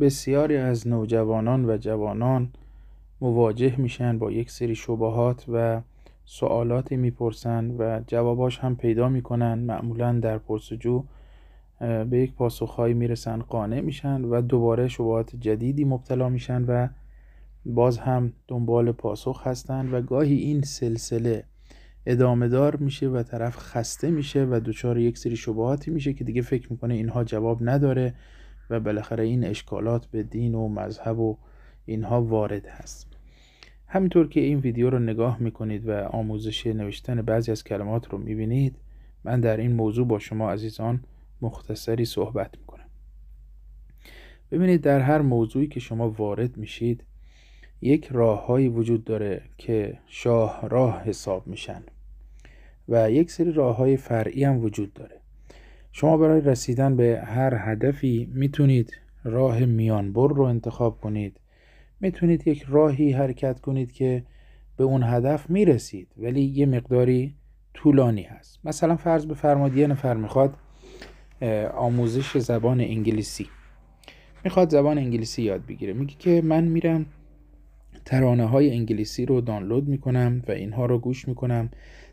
بسیاری از نوجوانان و جوانان مواجه میشن با یک سری شبهات و سوالاتی میپرسن و جواباش هم پیدا میکنن معمولا در پرسجو به یک پاسخهایی میرسن قانع میشن و دوباره شبهات جدیدی مبتلا میشن و باز هم دنبال پاسخ هستند و گاهی این سلسله ادامه دار میشه و طرف خسته میشه و دچار یک سری شبهاتی میشه که دیگه فکر میکنه اینها جواب نداره و بالاخره این اشکالات به دین و مذهب و اینها وارد هست همینطور که این ویدیو رو نگاه میکنید و آموزش نوشتن بعضی از کلمات رو میبینید من در این موضوع با شما عزیزان مختصری صحبت میکنم ببینید در هر موضوعی که شما وارد میشید یک راههایی وجود داره که شاه راه حساب میشن و یک سری راه های فرعی هم وجود داره شما برای رسیدن به هر هدفی میتونید راه میانبر رو انتخاب کنید میتونید یک راهی حرکت کنید که به اون هدف میرسید ولی یه مقداری طولانی هست مثلا فرض بفرمایید یه نفر میخواد آموزش زبان انگلیسی میخواد زبان انگلیسی یاد بگیره میگه که من میرم ترانه های انگلیسی رو دانلود میکنم و اینها رو گوش میکنم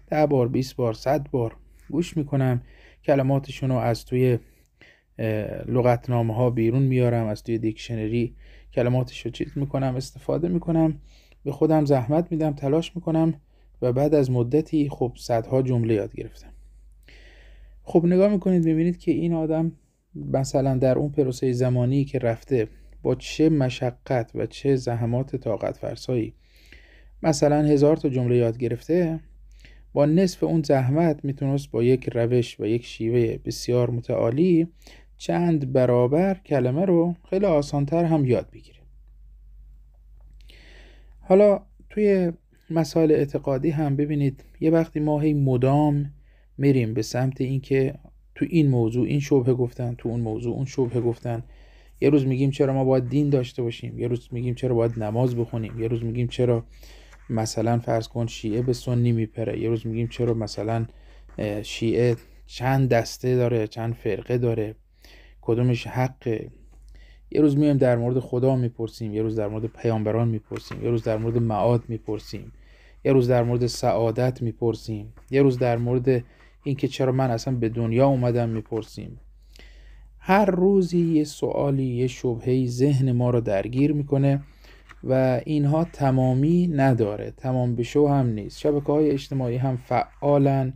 ده بار 20 بار صد بار گوش میکنم کلماتشون رو از توی لغتنامه ها بیرون میارم از توی دیکشنری کلماتش رو چیز میکنم استفاده میکنم به خودم زحمت میدم تلاش میکنم و بعد از مدتی خب صدها جمله یاد گرفتم خب نگاه میکنید میبینید که این آدم مثلا در اون پروسه زمانی که رفته با چه مشقت و چه زحمات طاقت فرسایی مثلا هزار تا جمله یاد گرفته با نصف اون زحمت میتونست با یک روش و یک شیوه بسیار متعالی چند برابر کلمه رو خیلی آسانتر هم یاد بگیره حالا توی مسائل اعتقادی هم ببینید یه وقتی ما هی مدام میریم به سمت اینکه تو این موضوع این شبه گفتن تو اون موضوع اون شبه گفتن یه روز میگیم چرا ما باید دین داشته باشیم یه روز میگیم چرا باید نماز بخونیم یه روز میگیم چرا مثلا فرض کن شیعه به سنی میپره یه روز میگیم چرا مثلا شیعه چند دسته داره چند فرقه داره کدومش حقه یه روز میایم در مورد خدا میپرسیم یه روز در مورد پیامبران میپرسیم یه روز در مورد معاد میپرسیم یه روز در مورد سعادت میپرسیم یه روز در مورد اینکه چرا من اصلا به دنیا اومدم میپرسیم هر روزی یه سوالی یه شبهه ذهن ما رو درگیر میکنه و اینها تمامی نداره تمام بشو هم نیست شبکه های اجتماعی هم فعالن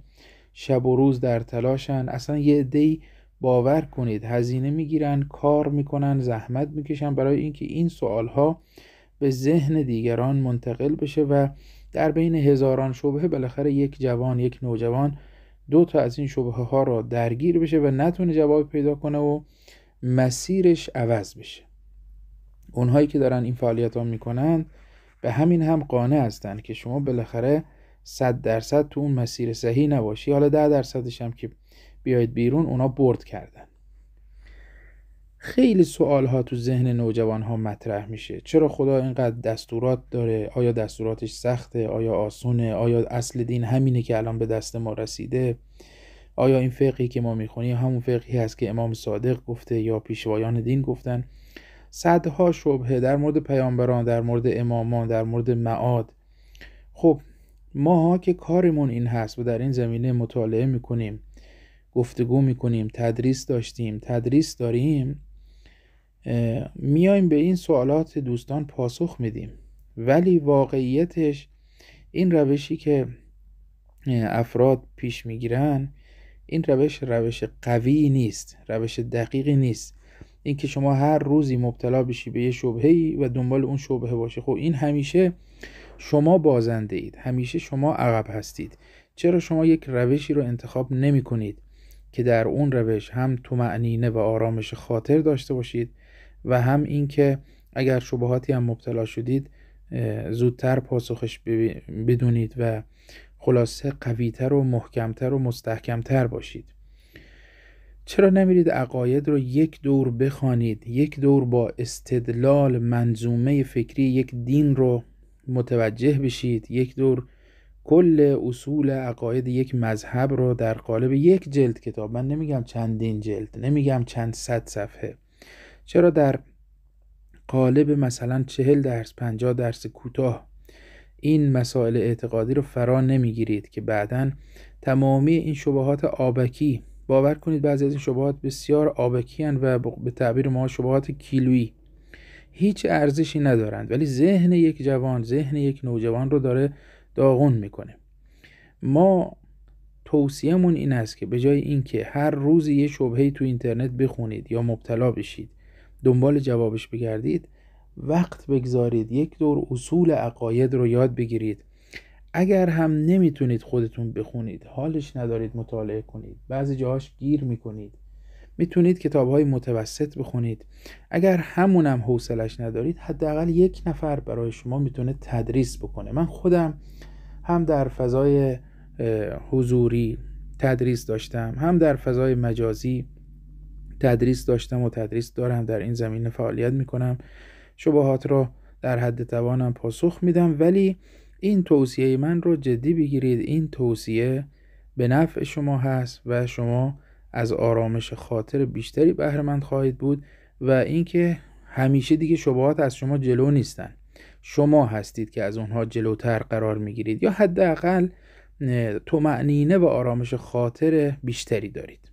شب و روز در تلاشن اصلا یه دی باور کنید هزینه میگیرن کار میکنن زحمت میکشن برای اینکه این, این سوال ها به ذهن دیگران منتقل بشه و در بین هزاران شبهه بالاخره یک جوان یک نوجوان دو تا از این شبهه ها را درگیر بشه و نتونه جواب پیدا کنه و مسیرش عوض بشه اونهایی که دارن این فعالیت ها میکنن به همین هم قانع هستن که شما بالاخره صد درصد تو اون مسیر صحیح نباشی حالا ده درصدش هم که بیایید بیرون اونا برد کردن خیلی سوال ها تو ذهن نوجوان ها مطرح میشه چرا خدا اینقدر دستورات داره آیا دستوراتش سخته آیا آسونه آیا اصل دین همینه که الان به دست ما رسیده آیا این فقهی که ما میخونیم همون فقهی هست که امام صادق گفته یا پیشوایان دین گفتن صدها شبهه در مورد پیامبران در مورد امامان در مورد معاد خب ماها که کارمون این هست و در این زمینه مطالعه میکنیم گفتگو میکنیم تدریس داشتیم تدریس داریم میایم به این سوالات دوستان پاسخ میدیم ولی واقعیتش این روشی که افراد پیش میگیرن این روش روش قوی نیست روش دقیقی نیست اینکه شما هر روزی مبتلا بشی به یه شبهه و دنبال اون شبهه باشی خب این همیشه شما بازنده اید همیشه شما عقب هستید چرا شما یک روشی رو انتخاب نمی کنید که در اون روش هم تو معنینه و آرامش خاطر داشته باشید و هم اینکه اگر شبهاتی هم مبتلا شدید زودتر پاسخش بدونید و خلاصه قویتر و محکمتر و مستحکمتر باشید چرا نمیرید عقاید رو یک دور بخوانید یک دور با استدلال منظومه فکری یک دین رو متوجه بشید یک دور کل اصول عقاید یک مذهب رو در قالب یک جلد کتاب من نمیگم چندین جلد نمیگم چند صد صفحه چرا در قالب مثلا چهل درس پنجاه درس کوتاه این مسائل اعتقادی رو فرا نمیگیرید که بعدا تمامی این شبهات آبکی باور کنید بعضی از این شبهات بسیار آبکیان و به تعبیر ما شبهات کیلویی هیچ ارزشی ندارند ولی ذهن یک جوان ذهن یک نوجوان رو داره داغون میکنه ما توصیهمون این است که به جای اینکه هر روز یه شبهه تو اینترنت بخونید یا مبتلا بشید دنبال جوابش بگردید وقت بگذارید یک دور اصول عقاید رو یاد بگیرید اگر هم نمیتونید خودتون بخونید حالش ندارید مطالعه کنید بعضی جاهاش گیر میکنید میتونید کتاب های متوسط بخونید اگر هم حوصلش ندارید حداقل یک نفر برای شما میتونه تدریس بکنه من خودم هم در فضای حضوری تدریس داشتم هم در فضای مجازی تدریس داشتم و تدریس دارم در این زمینه فعالیت میکنم شبهات را در حد توانم پاسخ میدم ولی این توصیه من رو جدی بگیرید این توصیه به نفع شما هست و شما از آرامش خاطر بیشتری بهرهمند خواهید بود و اینکه همیشه دیگه شبهات از شما جلو نیستن شما هستید که از اونها جلوتر قرار میگیرید یا حداقل تو معنینه و آرامش خاطر بیشتری دارید